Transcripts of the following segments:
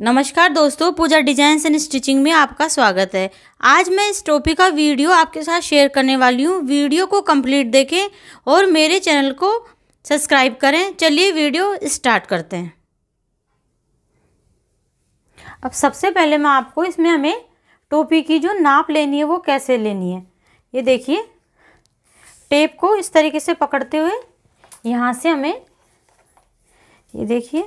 नमस्कार दोस्तों पूजा designs and stitching में आपका स्वागत है आज मैं इस टॉपिक का वीडियो आपके साथ शेयर करने वाली हूँ वीडियो को कंप्लीट देखें और मेरे चैनल को सब्सक्राइब करें चलिए वीडियो स्टार्ट करते हैं अब सबसे पहले मैं आपको इसमें हमें टोपी की जो नाप लेनी है वो कैसे लेनी है ये देखिए टेप को इस तरीके से पकड़ते हुए यहाँ से हमें ये देखिए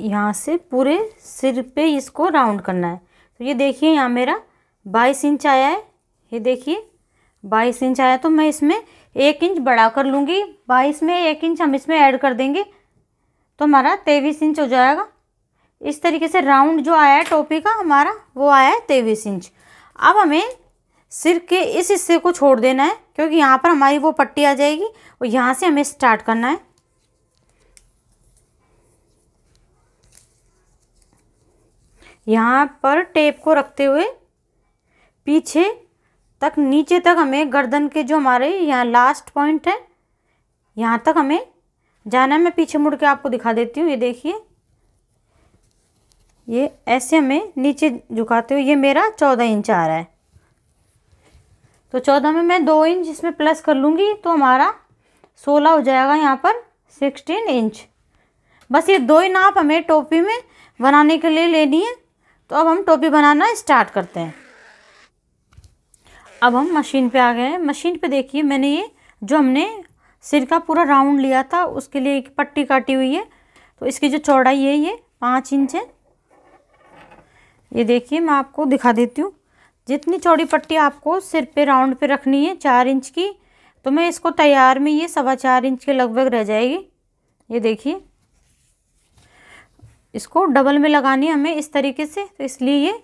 यहाँ से पूरे सिर पे इसको राउंड करना है तो ये देखिए यहाँ मेरा बाईस इंच आया है ये देखिए बाईस इंच आया तो मैं इसमें एक इंच बढ़ा कर लूँगी बाईस में एक इंच हम इसमें ऐड कर देंगे तो हमारा तेईस इंच हो जाएगा इस तरीके से राउंड जो आया है टोपी का हमारा वो आया है तेईस इंच अब हमें सिर के इस हिस्से को छोड़ देना है क्योंकि यहाँ पर हमारी वो पट्टी आ जाएगी और यहाँ से हमें स्टार्ट करना है यहाँ पर टेप को रखते हुए पीछे तक नीचे तक हमें गर्दन के जो हमारे यहाँ लास्ट पॉइंट है यहाँ तक हमें जाना मैं पीछे मुड़ के आपको दिखा देती हूँ ये देखिए ये ऐसे हमें नीचे झुकाते हुए ये मेरा चौदह इंच आ रहा है तो चौदह में मैं दो इंच इसमें प्लस कर लूँगी तो हमारा सोलह हो जाएगा यहाँ पर सिक्सटीन इंच बस ये दो ही नाप हमें टोपी में बनाने के लिए लेनी है तो अब हम टोपी बनाना स्टार्ट करते हैं अब हम मशीन पे आ गए हैं मशीन पे देखिए मैंने ये जो हमने सिर का पूरा राउंड लिया था उसके लिए एक पट्टी काटी हुई है तो इसकी जो चौड़ाई है ये पाँच इंच है ये देखिए मैं आपको दिखा देती हूँ जितनी चौड़ी पट्टी आपको सिर पे राउंड पे रखनी है चार इंच की तो मैं इसको तैयार में ये सवा चार इंच के लगभग रह जाएगी ये देखिए इसको डबल में लगानी है हमें इस तरीके से तो इसलिए ये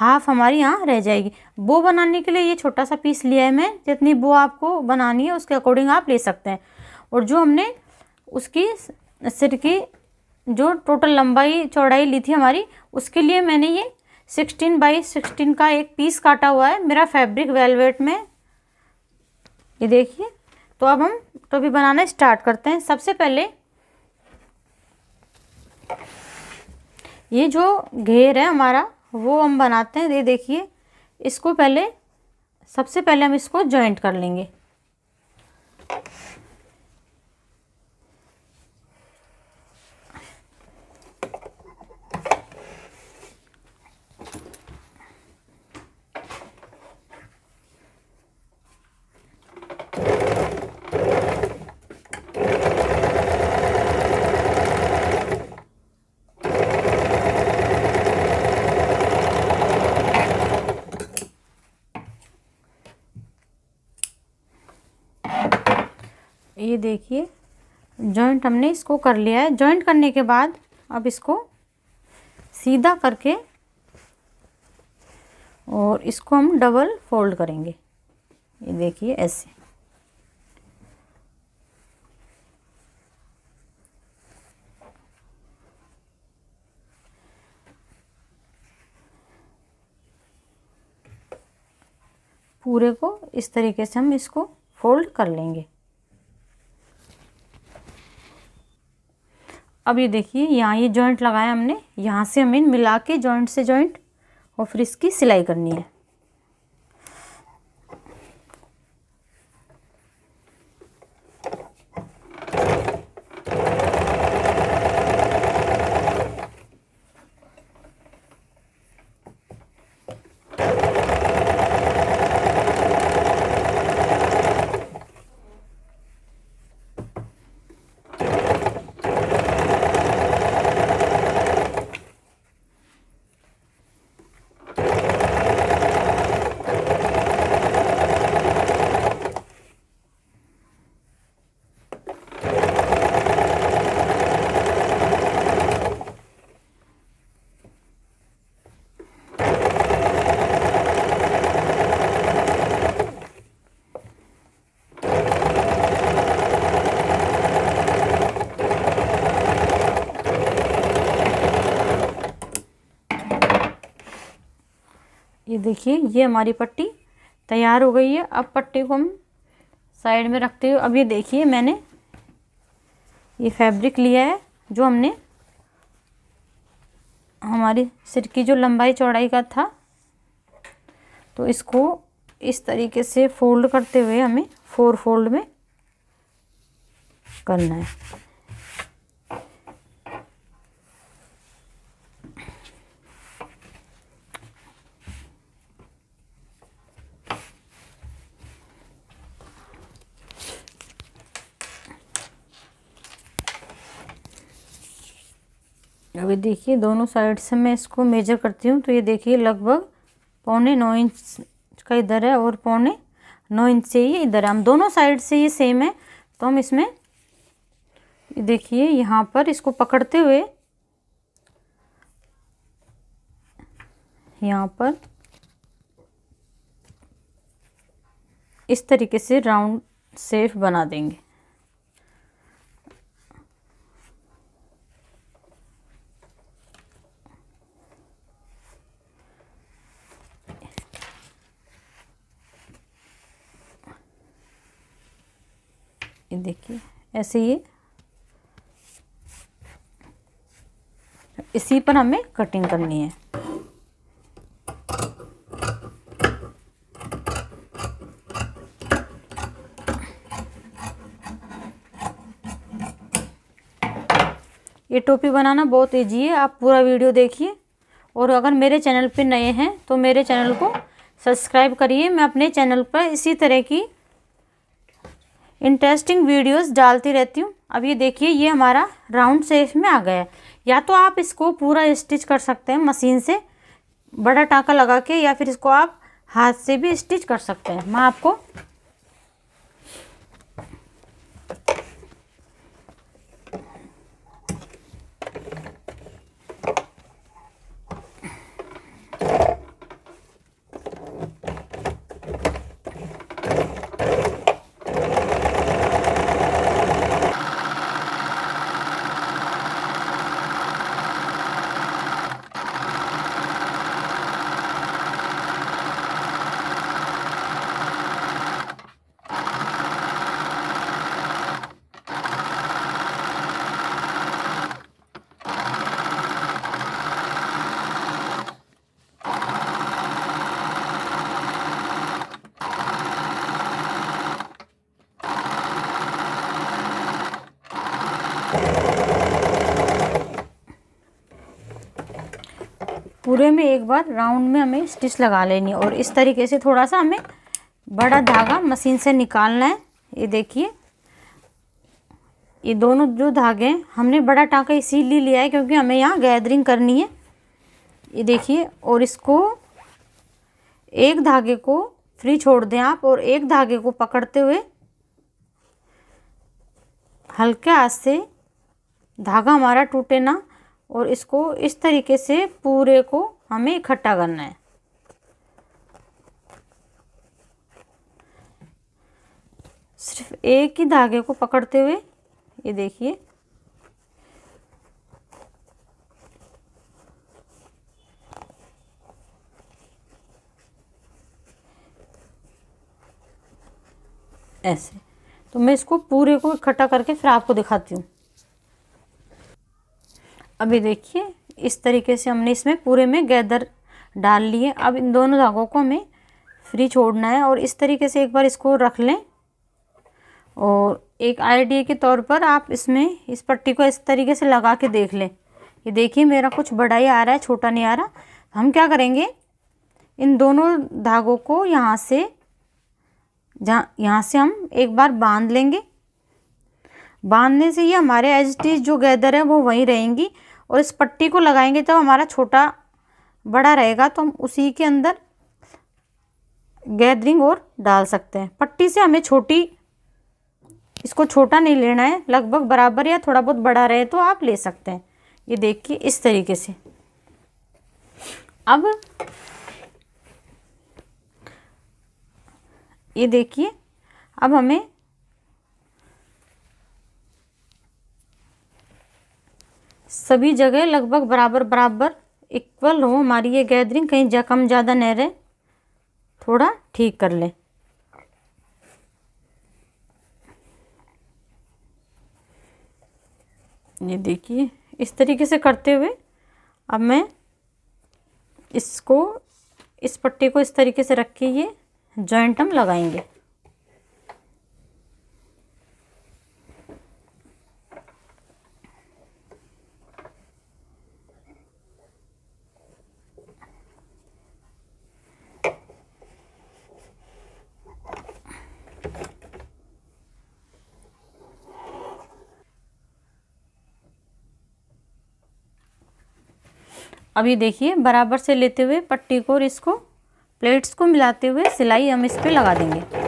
हाफ हमारी यहाँ रह जाएगी बो बनाने के लिए ये छोटा सा पीस लिया है मैं जितनी बो आपको बनानी है उसके अकॉर्डिंग आप ले सकते हैं और जो हमने उसकी सिर की जो टोटल लंबाई चौड़ाई ली थी हमारी उसके लिए मैंने ये सिक्सटीन बाई सिक्सटीन का एक पीस काटा हुआ है मेरा फैब्रिक वेलवेट में ये देखिए तो अब हम टोपी बनाना स्टार्ट करते हैं सबसे पहले ये जो घेर है हमारा वो हम बनाते हैं ये देखिए इसको पहले सबसे पहले हम इसको जॉइंट कर लेंगे ये देखिए जॉइंट हमने इसको कर लिया है जॉइंट करने के बाद अब इसको सीधा करके और इसको हम डबल फोल्ड करेंगे ये देखिए ऐसे पूरे को इस तरीके से हम इसको फोल्ड कर लेंगे अब ये देखिए यहाँ ये जॉइंट लगाया हमने यहाँ से हमें मिला के जॉइंट से जॉइंट और फिर इसकी सिलाई करनी है देखिए ये हमारी पट्टी तैयार हो गई है अब पट्टी को हम साइड में रखते हुए अब ये देखिए मैंने ये फैब्रिक लिया है जो हमने हमारी सिर की जो लंबाई चौड़ाई का था तो इसको इस तरीके से फोल्ड करते हुए हमें फोर फोल्ड में करना है अभी देखिए दोनों साइड से मैं इसको मेजर करती हूँ तो ये देखिए लगभग पौने नौ इंच का इधर है और पौने नौ इंच से ये इधर है हम दोनों साइड से ये सेम है तो हम इसमें देखिए यहाँ पर इसको पकड़ते हुए यहाँ पर इस तरीके से राउंड सेफ बना देंगे ये देखिए ऐसे ये इसी पर हमें कटिंग करनी है ये टोपी बनाना बहुत ईजी है आप पूरा वीडियो देखिए और अगर मेरे चैनल पे नए हैं तो मेरे चैनल को सब्सक्राइब करिए मैं अपने चैनल पर इसी तरह की इंटरेस्टिंग वीडियोस डालती रहती हूँ अब ये देखिए ये हमारा राउंड शेप में आ गया है या तो आप इसको पूरा स्टिच कर सकते हैं मशीन से बड़ा टाँका लगा के या फिर इसको आप हाथ से भी स्टिच कर सकते हैं मैं आपको पूरे में एक बार राउंड में हमें स्टिच लगा लेनी है और इस तरीके से थोड़ा सा हमें बड़ा धागा मशीन से निकालना है ये देखिए ये दोनों जो धागे हैं हमने बड़ा टाँका इसीलिए लिया है क्योंकि हमें यहाँ गैदरिंग करनी है ये देखिए और इसको एक धागे को फ्री छोड़ दें आप और एक धागे को पकड़ते हुए हल्के हाथ से धागा हमारा टूटे ना और इसको इस तरीके से पूरे को हमें इकट्ठा करना है सिर्फ एक ही धागे को पकड़ते हुए ये देखिए ऐसे तो मैं इसको पूरे को इकट्ठा करके फिर आपको दिखाती हूँ अभी देखिए इस तरीके से हमने इसमें पूरे में गैदर डाल लिए अब इन दोनों धागों को हमें फ्री छोड़ना है और इस तरीके से एक बार इसको रख लें और एक आइडिया के तौर पर आप इसमें इस पट्टी को इस तरीके से लगा के देख लें ये देखिए मेरा कुछ बड़ा ही आ रहा है छोटा नहीं आ रहा हम क्या करेंगे इन दोनों धागों को यहाँ से जहाँ यहाँ से हम एक बार बांध लेंगे बांधने से ये हमारे एज टीज जो गैदर है वो वहीं रहेंगी और इस पट्टी को लगाएंगे जब हमारा छोटा बड़ा रहेगा तो हम उसी के अंदर गैदरिंग और डाल सकते हैं पट्टी से हमें छोटी इसको छोटा नहीं लेना है लगभग बराबर या थोड़ा बहुत बड़ा रहे तो आप ले सकते हैं ये देखिए इस तरीके से अब ये देखिए अब हमें सभी जगह लगभग बराबर बराबर इक्वल हो हमारी ये गैदरिंग कहीं जा कम ज़्यादा नहीं रहे थोड़ा ठीक कर लें ये देखिए इस तरीके से करते हुए अब मैं इसको इस पट्टी को इस तरीके से रख के ये जॉइंट हम लगाएंगे अब ये देखिए बराबर से लेते हुए पट्टी को और इसको प्लेट्स को मिलाते हुए सिलाई हम इस पर लगा देंगे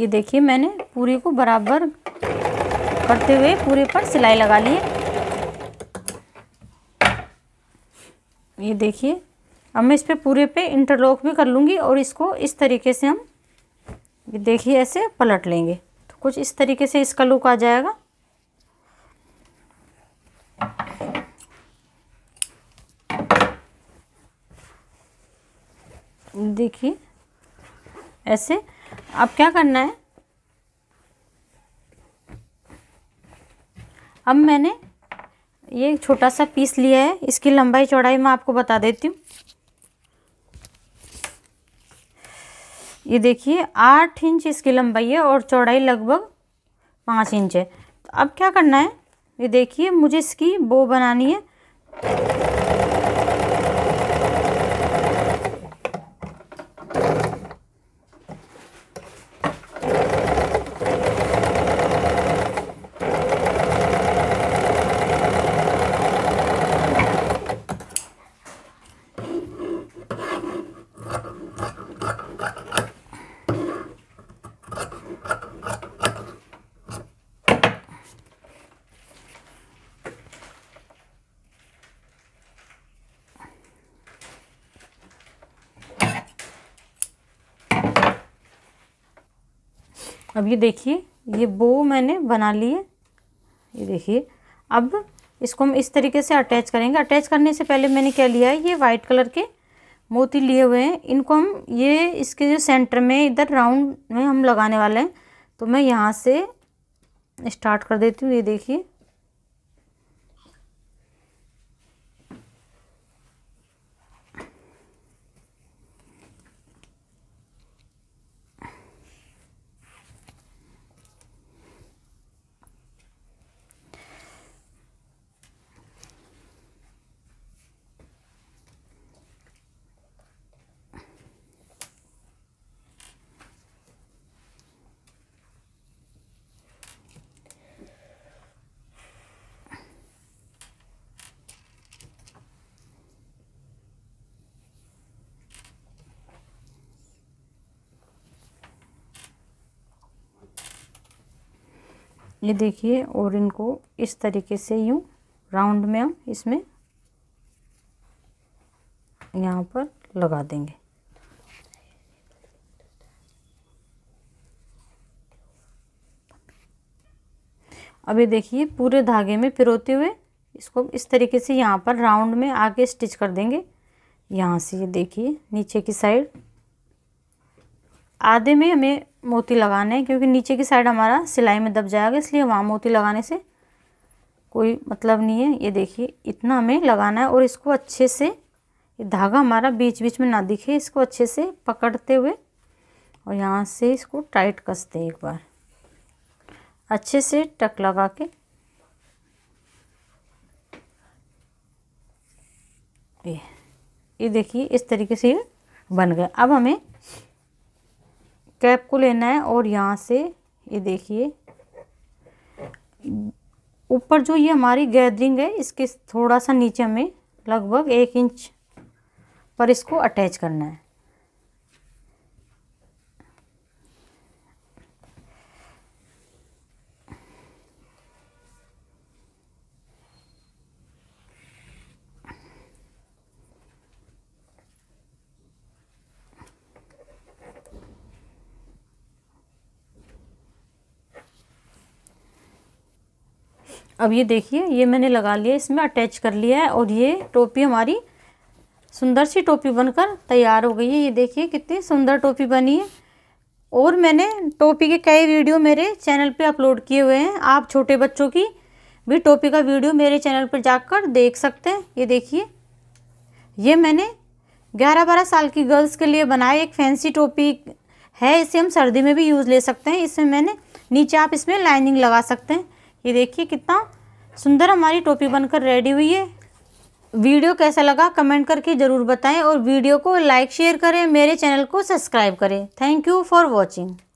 ये देखिए मैंने पूरी को बराबर करते हुए पूरे पर सिलाई लगा ली है ये देखिए अब मैं इस पर पूरे पे इंटरलॉक भी कर लूँगी और इसको इस तरीके से हम देखिए ऐसे पलट लेंगे तो कुछ इस तरीके से इसका लुक आ जाएगा देखिए ऐसे अब क्या करना है अब मैंने ये छोटा सा पीस लिया है इसकी लंबाई चौड़ाई मैं आपको बता देती हूँ ये देखिए आठ इंच इसकी लंबाई है और चौड़ाई लगभग पाँच इंच है तो अब क्या करना है ये देखिए मुझे इसकी बो बनानी है अब ये देखिए ये बो मैंने बना लिए ये देखिए अब इसको हम इस तरीके से अटैच करेंगे अटैच करने से पहले मैंने क्या लिया है ये वाइट कलर के मोती लिए हुए हैं इनको हम ये इसके जो सेंटर में इधर राउंड में हम लगाने वाले हैं तो मैं यहाँ से स्टार्ट कर देती हूँ ये देखिए ये देखिए और इनको इस तरीके से यूँ राउंड में हम इसमें यहाँ पर लगा देंगे अभी देखिए पूरे धागे में पिरोते हुए इसको इस तरीके से यहाँ पर राउंड में आके स्टिच कर देंगे यहाँ से ये देखिए नीचे की साइड आधे में हमें मोती लगाना है क्योंकि नीचे की साइड हमारा सिलाई में दब जाएगा इसलिए वहाँ मोती लगाने से कोई मतलब नहीं है ये देखिए इतना हमें लगाना है और इसको अच्छे से ये धागा हमारा बीच बीच में ना दिखे इसको अच्छे से पकड़ते हुए और यहाँ से इसको टाइट कसते हैं एक बार अच्छे से टक लगा के ये देखिए इस तरीके से ये बन गया अब हमें कैप को लेना है और यहाँ से ये देखिए ऊपर जो ये हमारी गैदरिंग है इसके थोड़ा सा नीचे में लगभग एक इंच पर इसको अटैच करना है अब ये देखिए ये मैंने लगा लिया इसमें अटैच कर लिया है और ये टोपी हमारी सुंदर सी टोपी बनकर तैयार हो गई है ये देखिए कितनी सुंदर टोपी बनी है और मैंने टोपी के कई वीडियो मेरे चैनल पे अपलोड किए हुए हैं आप छोटे बच्चों की भी टोपी का वीडियो मेरे चैनल पर जाकर देख सकते हैं ये देखिए ये मैंने ग्यारह बारह साल की गर्ल्स के लिए बनाए एक फैंसी टोपी है इसे हम सर्दी में भी यूज़ ले सकते हैं इसमें मैंने नीचे आप इसमें लाइनिंग लगा सकते हैं ये देखिए कितना सुंदर हमारी टोपी बनकर रेडी हुई है वीडियो कैसा लगा कमेंट करके ज़रूर बताएं और वीडियो को लाइक शेयर करें मेरे चैनल को सब्सक्राइब करें थैंक यू फॉर वॉचिंग